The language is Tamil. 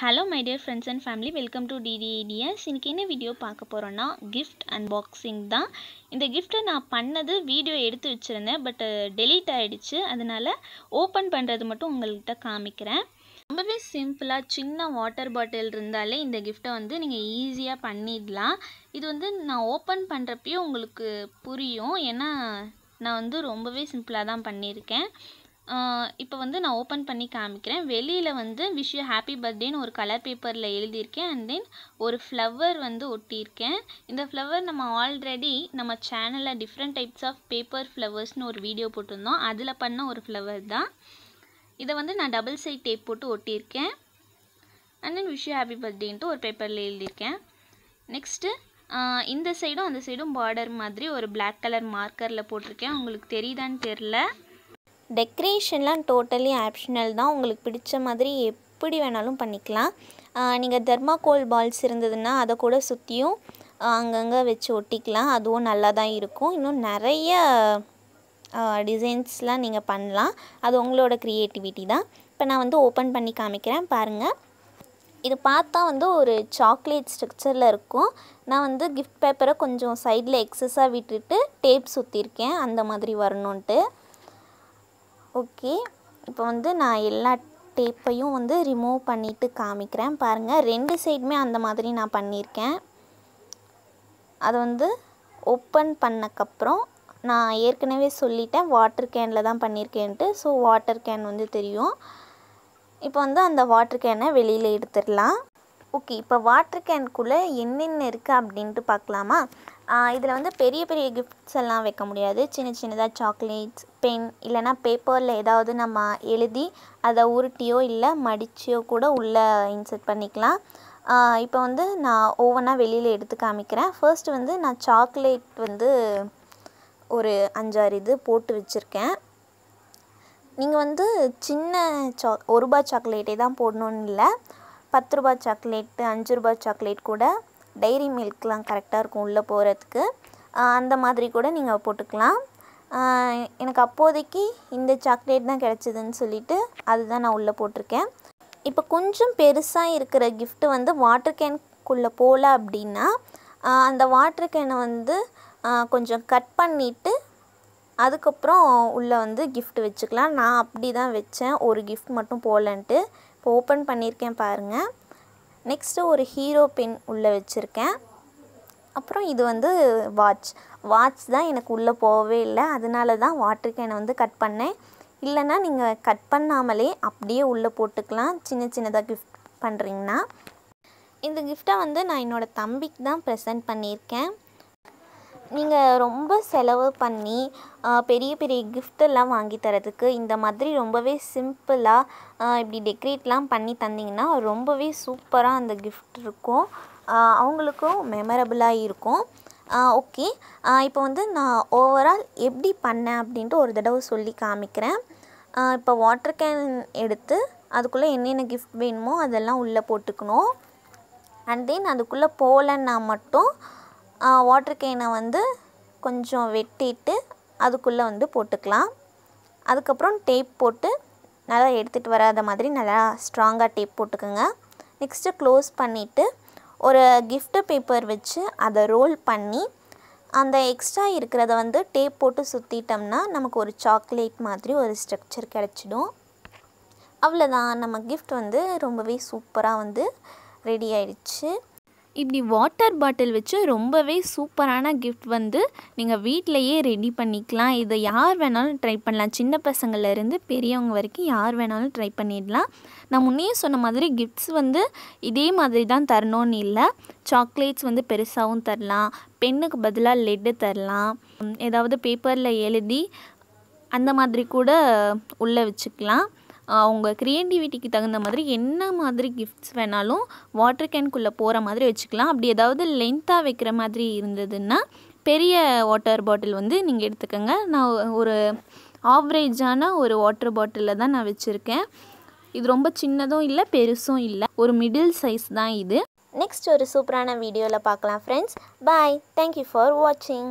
hello my dear friends and family welcome to டிடிஏடிஎஸ் இன்றைக்கி என்ன வீடியோ பார்க்க போகிறோன்னா கிஃப்ட் unboxing தான் இந்த கிஃப்ட்டை நான் பண்ணது வீடியோ எடுத்து வச்சுருந்தேன் பட் டெலீட் ஆகிடுச்சு அதனால ஓப்பன் பண்ணுறது மட்டும் உங்கள்கிட்ட காமிக்கிறேன் ரொம்பவே சிம்பிளாக சின்ன வாட்டர் பாட்டில் இருந்தாலே இந்த கிஃப்ட்டை வந்து நீங்கள் ஈஸியாக பண்ணிடலாம் இது வந்து நான் ஓப்பன் பண்ணுறப்பயும் உங்களுக்கு புரியும் ஏன்னா நான் வந்து ரொம்பவே சிம்பிளாக தான் பண்ணியிருக்கேன் இப்போ வந்து நான் ஓப்பன் பண்ணி காமிக்கிறேன் வெளியில் வந்து விஷ் யூ ஹாப்பி பர்த்டேன்னு ஒரு கலர் பேப்பரில் எழுதியிருக்கேன் அண்ட் தென் ஒரு ஃப்ளவர் வந்து ஒட்டியிருக்கேன் இந்த ஃப்ளவர் நம்ம ஆல்ரெடி நம்ம சேனலில் டிஃப்ரெண்ட் டைப்ஸ் ஆஃப் பேப்பர் ஃப்ளவர்ஸ்னு ஒரு வீடியோ போட்டிருந்தோம் அதில் பண்ண ஒரு ஃப்ளவர் தான் இதை வந்து நான் டபுள் சைட் டேப் போட்டு ஒட்டியிருக்கேன் and then wish you happy பர்த்டேன்ட்டு ஒரு பேப்பரில் எழுதியிருக்கேன் நெக்ஸ்ட்டு இந்த சைடும் அந்த சைடும் பார்டர் மாதிரி ஒரு பிளாக் கலர் மார்க்கரில் போட்டிருக்கேன் உங்களுக்கு தெரியுதான்னு தெரில டெக்கரேஷன்லாம் டோட்டலி ஆப்ஷனல் தான் உங்களுக்கு பிடிச்ச மாதிரி எப்படி வேணாலும் பண்ணிக்கலாம் நீங்கள் தெர்மாகோல் பால்ஸ் இருந்ததுன்னா அதை கூட சுற்றியும் அங்கங்கே வச்சு ஒட்டிக்கலாம் அதுவும் நல்லா தான் இருக்கும் இன்னும் நிறைய டிசைன்ஸ்லாம் நீங்கள் பண்ணலாம் அது உங்களோட க்ரியேட்டிவிட்டி தான் இப்போ நான் வந்து ஓப்பன் பண்ணி காமிக்கிறேன் பாருங்கள் இது பார்த்தா வந்து ஒரு சாக்லேட் ஸ்ட்ரக்சரில் இருக்கும் நான் வந்து கிஃப்ட் பேப்பரை கொஞ்சம் சைடில் எக்ஸஸாக விட்டுட்டு டேப் சுற்றிருக்கேன் அந்த மாதிரி வரணுன்ட்டு ஓகே இப்போ வந்து நான் எல்லா டேப்பையும் வந்து ரிமூவ் பண்ணிவிட்டு காமிக்கிறேன் பாருங்கள் ரெண்டு சைடுமே அந்த மாதிரி நான் பண்ணியிருக்கேன் அது வந்து ஓப்பன் பண்ணக்கப்புறம் நான் ஏற்கனவே சொல்லிட்டேன் வாட்டர் கேனில் தான் பண்ணியிருக்கேன்ட்டு ஸோ வாட்டர் கேன் வந்து தெரியும் இப்போ வந்து அந்த வாட்டர் கேனை வெளியில் எடுத்துடலாம் ஓகே இப்போ வாட்ரு கேனுக்குள்ளே என்னென்ன இருக்குது அப்படின்ட்டு பார்க்கலாமா இதில் வந்து பெரிய பெரிய கிஃப்ட்ஸ் எல்லாம் வைக்க முடியாது சின்ன சின்னதாக சாக்லேட்ஸ் பென் இல்லைனா பேப்பரில் ஏதாவது நம்ம எழுதி அதை உருட்டியோ இல்லை மடிச்சியோ கூட உள்ளே இன்சர்ட் பண்ணிக்கலாம் இப்போ வந்து நான் ஒவ்வொன்றா வெளியில் எடுத்து காமிக்கிறேன் ஃபர்ஸ்ட் வந்து நான் சாக்லேட் வந்து ஒரு அஞ்சாறு இது போட்டு வச்சுருக்கேன் நீங்கள் வந்து சின்ன சா ஒரு ரூபா சாக்லேட்டே தான் போடணுன்னு இல்லை பத்து ரூபா சாக்லேட்டு அஞ்சு ரூபா சாக்லேட் கூட டைரி மில்க்லாம் கரெக்டாக இருக்கும் உள்ளே போகிறதுக்கு அந்த மாதிரி கூட நீங்கள் போட்டுக்கலாம் எனக்கு அப்போதைக்கு இந்த சாக்லேட் தான் கிடச்சிதுன்னு சொல்லிவிட்டு அதுதான் நான் உள்ளே போட்டிருக்கேன் இப்போ கொஞ்சம் பெருசாக இருக்கிற கிஃப்ட்டு வந்து வாட்டர் கேனுக்குள்ளே போகல அப்படின்னா அந்த வாட்டர் கேனை வந்து கொஞ்சம் கட் பண்ணிவிட்டு அதுக்கப்புறம் உள்ளே வந்து கிஃப்ட் வச்சுக்கலாம் நான் அப்படி தான் வச்சேன் ஒரு கிஃப்ட் மட்டும் போகலன்ட்டு இப்போ ஓப்பன் பண்ணியிருக்கேன் பாருங்கள் நெக்ஸ்ட்டு ஒரு ஹீரோ பென் உள்ளே வச்சுருக்கேன் அப்புறம் இது வந்து வாட்ச் வாட்ச் தான் எனக்கு உள்ளே போகவே இல்லை அதனால தான் வாட்டர் கேனை வந்து கட் பண்ணேன் இல்லைன்னா நீங்கள் கட் பண்ணாமலே அப்படியே உள்ளே போட்டுக்கலாம் சின்ன சின்னதாக கிஃப்ட் பண்ணுறீங்கன்னா இந்த கிஃப்டை வந்து நான் என்னோடய தம்பிக்கு தான் ப்ரெசென்ட் பண்ணியிருக்கேன் நீங்கள் ரொம்ப செலவு பண்ணி பெரிய பெரிய கிஃப்டெல்லாம் வாங்கி தரதுக்கு இந்த மாதிரி ரொம்பவே சிம்பிளாக இப்படி டெக்கரேட்லாம் பண்ணி தந்திங்கன்னா ரொம்பவே சூப்பராக அந்த கிஃப்ட் இருக்கும் அவங்களுக்கும் மெமரபுளாக இருக்கும் ஓகே இப்போ வந்து நான் ஓவரால் எப்படி பண்ணேன் அப்படின்ட்டு ஒரு தடவை சொல்லி காமிக்கிறேன் இப்போ வாட்டர் கேன் எடுத்து அதுக்குள்ளே என்னென்ன கிஃப்ட் வேணுமோ அதெல்லாம் உள்ளே போட்டுக்கணும் அண்ட் தென் அதுக்குள்ளே போகலன்னா மட்டும் வாட்டர் கேனை வந்து கொஞ்சம் வெட்டிட்டு அதுக்குள்ளே வந்து போட்டுக்கலாம் அதுக்கப்புறம் டேப் போட்டு நல்லா எடுத்துகிட்டு வராத மாதிரி நல்லா ஸ்ட்ராங்காக டேப் போட்டுக்கோங்க நெக்ஸ்ட்டு க்ளோஸ் பண்ணிவிட்டு ஒரு கிஃப்ட் பேப்பர் வச்சு அதை ரோல் பண்ணி அந்த எக்ஸ்ட்ரா இருக்கிறத வந்து டேப் போட்டு சுற்றிட்டோம்னா நமக்கு ஒரு சாக்லேட் மாதிரி ஒரு ஸ்ட்ரக்சர் கிடச்சிடும் அவ்வளோதான் நம்ம கிஃப்ட் வந்து ரொம்பவே சூப்பராக வந்து ரெடி ஆயிடுச்சு இப்படி வாட்டர் பாட்டில் வச்சு ரொம்பவே சூப்பரான கிஃப்ட் வந்து நீங்கள் வீட்டிலையே ரெடி பண்ணிக்கலாம் இதை யார் வேணாலும் ட்ரை பண்ணலாம் சின்ன பசங்கள்லேருந்து பெரியவங்க வரைக்கும் யார் வேணாலும் ட்ரை பண்ணிடலாம் நான் முன்னே சொன்ன மாதிரி கிஃப்ட்ஸ் வந்து இதே மாதிரி தான் தரணும்னு இல்லை சாக்லேட்ஸ் வந்து பெருசாகவும் தரலாம் பென்னுக்கு பதிலாக லெட்டு தரலாம் ஏதாவது பேப்பரில் எழுதி அந்த மாதிரி கூட உள்ளே வச்சுக்கலாம் அவங்க க்ரியேட்டிவிட்டிக்கு தகுந்த மாதிரி என்ன மாதிரி கிஃப்ட்ஸ் வேணாலும் வாட்டர் கேன்குள்ளே போகிற மாதிரி வச்சுக்கலாம் அப்படி ஏதாவது லென்த்தாக வைக்கிற மாதிரி இருந்ததுன்னா பெரிய வாட்டர் பாட்டில் வந்து நீங்கள் எடுத்துக்கோங்க நான் ஒரு ஆவரேஜான ஒரு வாட்டர் பாட்டிலில் தான் நான் வச்சுருக்கேன் இது ரொம்ப சின்னதும் இல்லை பெருசும் இல்லை ஒரு மிடில் சைஸ் தான் இது நெக்ஸ்ட் ஒரு சூப்பரான வீடியோவில் பார்க்கலாம் ஃப்ரெண்ட்ஸ் பாய் தேங்க்யூ ஃபார் வாட்சிங்